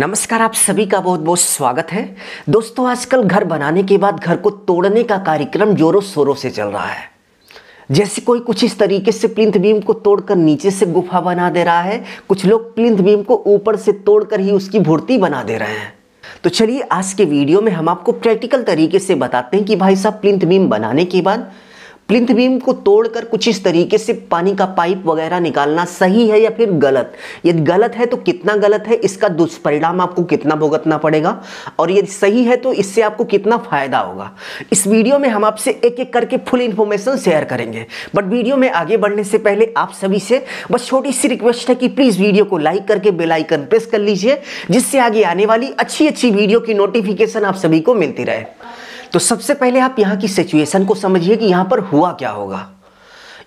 नमस्कार आप सभी का बहुत बहुत स्वागत है दोस्तों आजकल घर बनाने के बाद घर को तोड़ने का कार्यक्रम जोरों शोरों से चल रहा है जैसे कोई कुछ इस तरीके से प्लिंथ बीम को तोड़कर नीचे से गुफा बना दे रहा है कुछ लोग प्लिंथ बीम को ऊपर से तोड़कर ही उसकी भूर्ति बना दे रहे हैं तो चलिए आज के वीडियो में हम आपको प्रैक्टिकल तरीके से बताते हैं कि भाई साहब प्लिंथ बीम बनाने के बाद प्लिंथ बीम को तोड़कर कुछ इस तरीके से पानी का पाइप वगैरह निकालना सही है या फिर गलत यदि गलत है तो कितना गलत है इसका दुष्परिणाम आपको कितना भुगतना पड़ेगा और यदि सही है तो इससे आपको कितना फायदा होगा इस वीडियो में हम आपसे एक एक करके फुल इन्फॉर्मेशन शेयर करेंगे बट वीडियो में आगे बढ़ने से पहले आप सभी से बस छोटी सी रिक्वेस्ट है कि प्लीज़ वीडियो को लाइक करके बेलाइकन प्रेस कर लीजिए जिससे आगे आने वाली अच्छी अच्छी वीडियो की नोटिफिकेशन आप सभी को मिलती रहे तो सबसे पहले आप यहाँ की सिचुएशन को समझिए कि यहाँ पर हुआ क्या होगा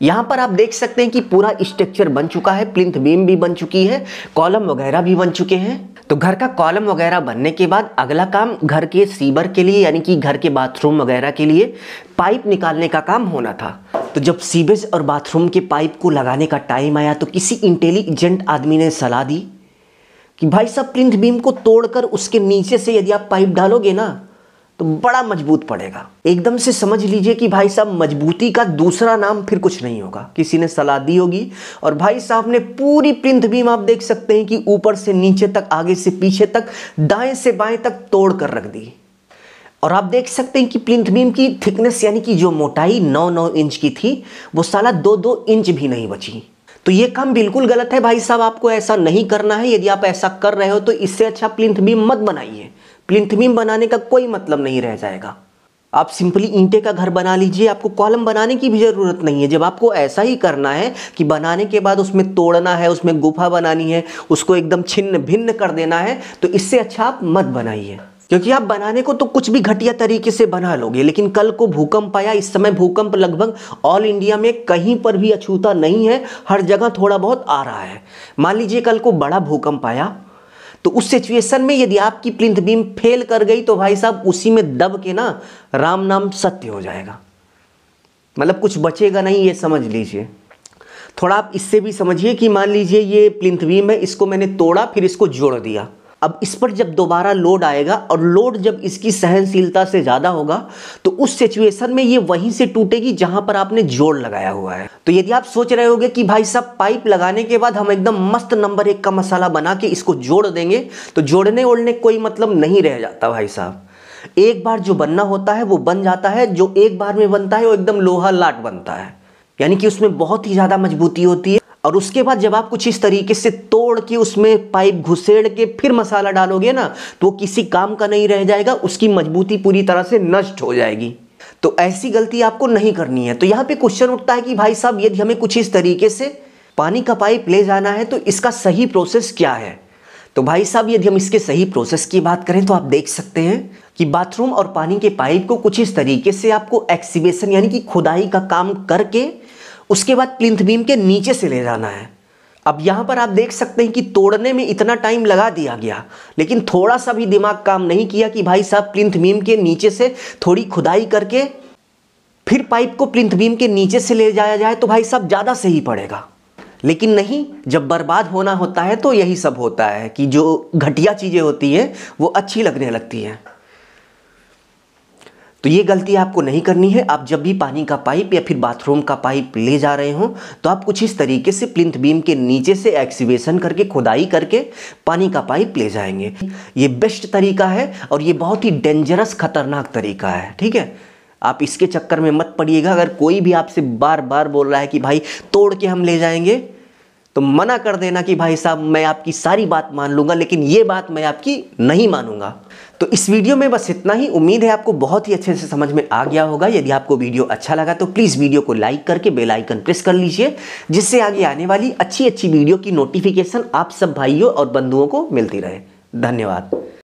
यहाँ पर आप देख सकते हैं कि पूरा स्ट्रक्चर बन चुका है प्लिंथ बीम भी बन चुकी है कॉलम वगैरह भी बन चुके हैं तो घर का कॉलम वगैरह बनने के बाद अगला काम घर के सीबर के लिए यानी कि घर के बाथरूम वगैरह के लिए पाइप निकालने का काम होना था तो जब सीवेज और बाथरूम के पाइप को लगाने का टाइम आया तो किसी इंटेलिजेंट आदमी ने सलाह दी कि भाई साहब प्लिंथ बीम को तोड़कर उसके नीचे से यदि आप पाइप डालोगे ना तो बड़ा मजबूत पड़ेगा एकदम से समझ लीजिए कि भाई साहब मजबूती का दूसरा नाम फिर कुछ नहीं होगा किसी ने सलाह दी होगी और भाई साहब ने पूरी प्रिंथ भी आप देख सकते हैं कि ऊपर से नीचे तक आगे से पीछे तक दाएं से बाएं तक तोड़ कर रख दी और आप देख सकते हैं कि प्रिंथ बीम की थिकनेस यानी कि जो मोटाई नौ नौ इंच की थी वो साला दो दो इंच भी नहीं बची तो ये काम बिल्कुल गलत है भाई साहब आपको ऐसा नहीं करना है यदि आप ऐसा कर रहे हो तो इससे अच्छा प्रिंथ बीम मत बनाइए प्लिंथमीम बनाने का कोई मतलब नहीं रह जाएगा आप सिंपली ईंटे का घर बना लीजिए आपको कॉलम बनाने की भी ज़रूरत नहीं है जब आपको ऐसा ही करना है कि बनाने के बाद उसमें तोड़ना है उसमें गुफा बनानी है उसको एकदम छिन्न भिन्न कर देना है तो इससे अच्छा आप मत बनाइए क्योंकि आप बनाने को तो कुछ भी घटिया तरीके से बना लोगे लेकिन कल को भूकंप आया इस समय भूकंप लगभग ऑल इंडिया में कहीं पर भी अछूता नहीं है हर जगह थोड़ा बहुत आ रहा है मान लीजिए कल को बड़ा भूकंप आया तो उस सिचुएशन में यदि आपकी प्लिंथ बीम फेल कर गई तो भाई साहब उसी में दब के ना राम नाम सत्य हो जाएगा मतलब कुछ बचेगा नहीं ये समझ लीजिए थोड़ा आप इससे भी समझिए कि मान लीजिए ये प्लिंथ बीम है इसको मैंने तोड़ा फिर इसको जोड़ दिया अब इस पर जब दोबारा लोड आएगा और लोड जब इसकी सहनशीलता से ज़्यादा होगा तो उस सिचुएशन में ये वहीं से टूटेगी जहाँ पर आपने जोड़ लगाया हुआ है तो यदि आप सोच रहे होंगे कि भाई साहब पाइप लगाने के बाद हम एकदम मस्त नंबर एक का मसाला बना के इसको जोड़ देंगे तो जोड़ने ओढ़ने कोई मतलब नहीं रह जाता भाई साहब एक बार जो बनना होता है वो बन जाता है जो एक बार में बनता है वो एकदम लोहा लाट बनता है यानी कि उसमें बहुत ही ज़्यादा मजबूती होती है और उसके बाद जब आप कुछ इस तरीके से तोड़ के उसमें पाइप घुसेड़ के फिर मसाला डालोगे ना तो वो किसी काम का नहीं रह जाएगा उसकी मजबूती पूरी तरह से नष्ट हो जाएगी तो ऐसी गलती आपको नहीं करनी है तो यहाँ पे क्वेश्चन उठता है कि भाई साहब यदि हमें कुछ इस तरीके से पानी का पाइप ले जाना है तो इसका सही प्रोसेस क्या है तो भाई साहब यदि हम इसके सही प्रोसेस की बात करें तो आप देख सकते हैं कि बाथरूम और पानी के पाइप को कुछ इस तरीके से आपको एक्सीबेशन यानी कि खुदाई का काम करके उसके बाद प्लिंथ बीम के नीचे से ले जाना है अब यहाँ पर आप देख सकते हैं कि तोड़ने में इतना टाइम लगा दिया गया लेकिन थोड़ा सा भी दिमाग काम नहीं किया कि भाई साहब प्लिंथ बीम के नीचे से थोड़ी खुदाई करके फिर पाइप को प्लिंथ बीम के नीचे से ले जाया जाए तो भाई साहब ज़्यादा सही पड़ेगा लेकिन नहीं जब बर्बाद होना होता है तो यही सब होता है कि जो घटिया चीज़ें होती हैं वो अच्छी लगने लगती हैं तो ये गलती आपको नहीं करनी है आप जब भी पानी का पाइप या फिर बाथरूम का पाइप ले जा रहे हो तो आप कुछ इस तरीके से प्लिंथ बीम के नीचे से एक्सीवेशन करके खुदाई करके पानी का पाइप ले जाएंगे ये बेस्ट तरीका है और ये बहुत ही डेंजरस खतरनाक तरीका है ठीक है आप इसके चक्कर में मत पड़िएगा अगर कोई भी आपसे बार बार बोल रहा है कि भाई तोड़ के हम ले जाएंगे तो मना कर देना कि भाई साहब मैं आपकी सारी बात मान लूंगा लेकिन ये बात मैं आपकी नहीं मानूंगा तो इस वीडियो में बस इतना ही उम्मीद है आपको बहुत ही अच्छे से समझ में आ गया होगा यदि आपको वीडियो अच्छा लगा तो प्लीज़ वीडियो को लाइक करके बेल आइकन प्रेस कर लीजिए जिससे आगे आने वाली अच्छी अच्छी वीडियो की नोटिफिकेशन आप सब भाइयों और बंधुओं को मिलती रहे धन्यवाद